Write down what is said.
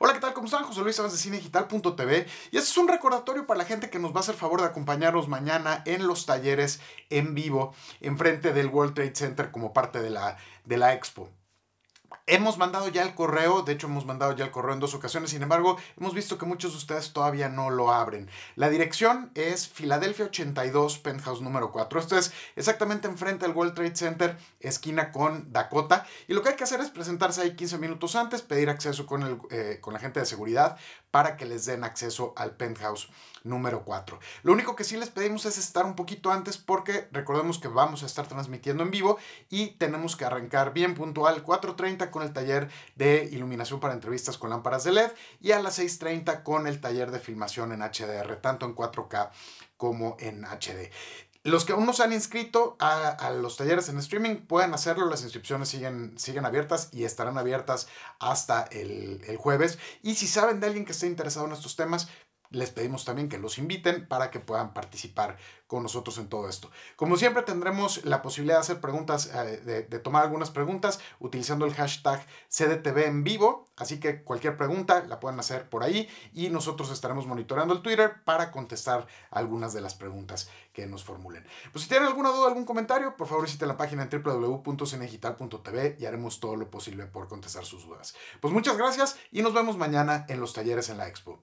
Hola, ¿qué tal? ¿Cómo están? José Luis Sabas de cinedigital.tv y este es un recordatorio para la gente que nos va a hacer favor de acompañarnos mañana en los talleres en vivo enfrente del World Trade Center como parte de la, de la expo. Hemos mandado ya el correo, de hecho hemos mandado ya el correo en dos ocasiones, sin embargo hemos visto que muchos de ustedes todavía no lo abren. La dirección es Filadelfia 82, penthouse número 4. Esto es exactamente enfrente del World Trade Center, esquina con Dakota. Y lo que hay que hacer es presentarse ahí 15 minutos antes, pedir acceso con, el, eh, con la gente de seguridad para que les den acceso al penthouse número 4. Lo único que sí les pedimos es estar un poquito antes porque recordemos que vamos a estar transmitiendo en vivo y tenemos que arrancar bien puntual 4.30 con el taller de iluminación para entrevistas con lámparas de LED y a las 6.30 con el taller de filmación en HDR, tanto en 4K como en HD. Los que aún no se han inscrito a, los talleres en streaming pueden hacerlo, las inscripciones siguen, siguen abiertas y estarán abiertas hasta el, el, jueves. Y si saben de alguien que esté interesado en estos temas, les pedimos también que los inviten para que puedan participar con nosotros en todo esto. Como siempre tendremos la posibilidad de hacer preguntas, eh, de, tomar algunas preguntas utilizando el hashtag CDTV en vivo, así que cualquier pregunta la pueden hacer por ahí y nosotros estaremos monitoreando el Twitter para contestar algunas de las preguntas que nos formulen. Pues si tienen alguna duda, algún comentario, por favor visiten la página en www.cinegital.tv y haremos todo lo posible por contestar sus dudas. Pues muchas gracias y nos vemos mañana en los talleres en la Expo.